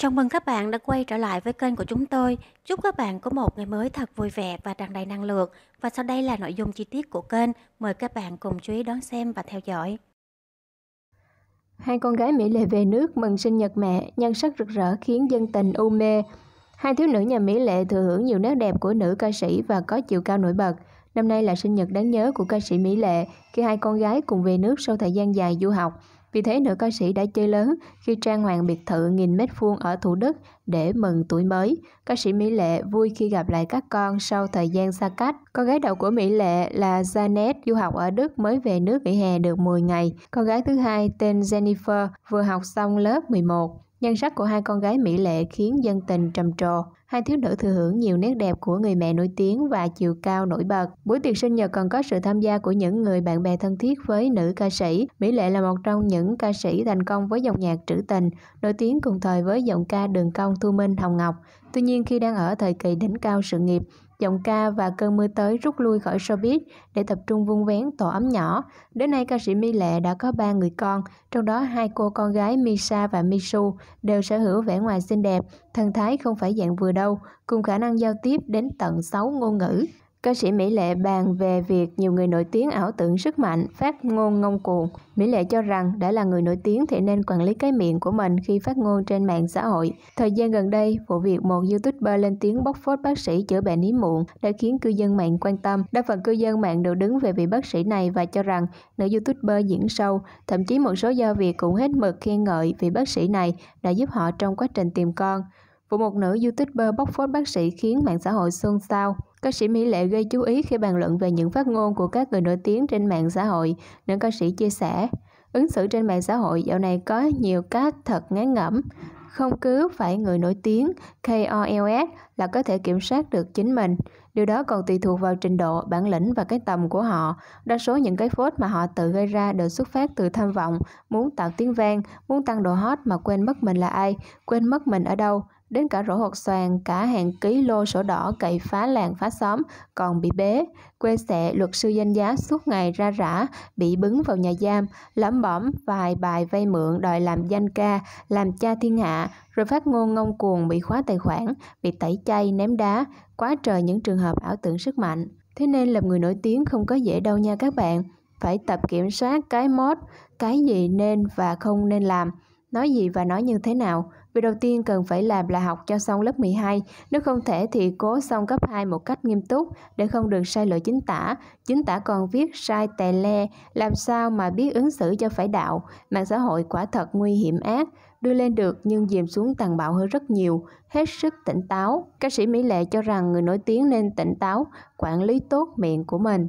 Chào mừng các bạn đã quay trở lại với kênh của chúng tôi. Chúc các bạn có một ngày mới thật vui vẻ và tràn đầy năng lượng. Và sau đây là nội dung chi tiết của kênh. Mời các bạn cùng chú ý đón xem và theo dõi. Hai con gái Mỹ Lệ về nước mừng sinh nhật mẹ, nhan sắc rực rỡ khiến dân tình u mê. Hai thiếu nữ nhà Mỹ Lệ thừa hưởng nhiều nét đẹp của nữ ca sĩ và có chiều cao nổi bật. Năm nay là sinh nhật đáng nhớ của ca sĩ Mỹ Lệ khi hai con gái cùng về nước sau thời gian dài du học. Vì thế nữ ca sĩ đã chơi lớn khi trang hoàng biệt thự nghìn mét vuông ở Thủ Đức để mừng tuổi mới. Ca sĩ Mỹ Lệ vui khi gặp lại các con sau thời gian xa cách. Con gái đầu của Mỹ Lệ là Janet du học ở Đức mới về nước nghỉ hè được 10 ngày. Con gái thứ hai tên Jennifer vừa học xong lớp 11. Nhân sắc của hai con gái mỹ lệ khiến dân tình trầm trồ. Hai thiếu nữ thừa hưởng nhiều nét đẹp của người mẹ nổi tiếng và chiều cao nổi bật. Buổi tiệc sinh nhật còn có sự tham gia của những người bạn bè thân thiết với nữ ca sĩ. Mỹ Lệ là một trong những ca sĩ thành công với dòng nhạc trữ tình, nổi tiếng cùng thời với giọng ca đường cong Thu Minh Hồng Ngọc. Tuy nhiên khi đang ở thời kỳ đỉnh cao sự nghiệp, giọng ca và cơn mưa tới rút lui khỏi showbiz để tập trung vun vén tổ ấm nhỏ. Đến nay ca sĩ My Lệ đã có ba người con, trong đó hai cô con gái Misha và Misu đều sở hữu vẻ ngoài xinh đẹp, thần thái không phải dạng vừa đâu, cùng khả năng giao tiếp đến tận 6 ngôn ngữ. Ca sĩ Mỹ Lệ bàn về việc nhiều người nổi tiếng ảo tưởng sức mạnh, phát ngôn ngông cuồng. Mỹ Lệ cho rằng đã là người nổi tiếng thì nên quản lý cái miệng của mình khi phát ngôn trên mạng xã hội. Thời gian gần đây, vụ việc một YouTuber lên tiếng bóc phốt bác sĩ chữa bệnh hiếm muộn đã khiến cư dân mạng quan tâm. Đa phần cư dân mạng đều đứng về vị bác sĩ này và cho rằng nữ YouTuber diễn sâu, thậm chí một số do việc cũng hết mực khen ngợi vị bác sĩ này đã giúp họ trong quá trình tìm con. Vụ một nữ youtuber bóc phốt bác sĩ khiến mạng xã hội xôn xao. Ca sĩ Mỹ Lệ gây chú ý khi bàn luận về những phát ngôn của các người nổi tiếng trên mạng xã hội, nữ ca sĩ chia sẻ. Ứng xử trên mạng xã hội dạo này có nhiều cách thật ngán ngẩm. Không cứ phải người nổi tiếng, KOLS là có thể kiểm soát được chính mình. Điều đó còn tùy thuộc vào trình độ, bản lĩnh và cái tầm của họ. Đa số những cái phốt mà họ tự gây ra đều xuất phát từ tham vọng, muốn tạo tiếng vang, muốn tăng độ hot mà quên mất mình là ai, quên mất mình ở đâu, đến cả rổ hột xoàn, cả hàng ký lô sổ đỏ cậy phá làng phá xóm, còn bị bế. Quê xẹ, luật sư danh giá suốt ngày ra rã, bị bứng vào nhà giam, lẩm bẩm vài bài vay mượn đòi làm danh ca, làm cha thiên hạ, rồi phát ngôn ngông cuồng bị khóa tài khoản, bị tẩy chay, ném đá, quá trời những trường hợp ảo tưởng sức mạnh. Thế nên làm người nổi tiếng không có dễ đâu nha các bạn. Phải tập kiểm soát cái mốt, cái gì nên và không nên làm – Nói gì và nói như thế nào? Việc đầu tiên cần phải làm là học cho xong lớp 12, nếu không thể thì cố xong cấp 2 một cách nghiêm túc để không được sai lỗi chính tả. Chính tả còn viết sai tè le, làm sao mà biết ứng xử cho phải đạo. Mạng xã hội quả thật nguy hiểm ác, đưa lên được nhưng dìm xuống tàn bạo hơn rất nhiều, hết sức tỉnh táo. Ca sĩ Mỹ Lệ cho rằng người nổi tiếng nên tỉnh táo, quản lý tốt miệng của mình.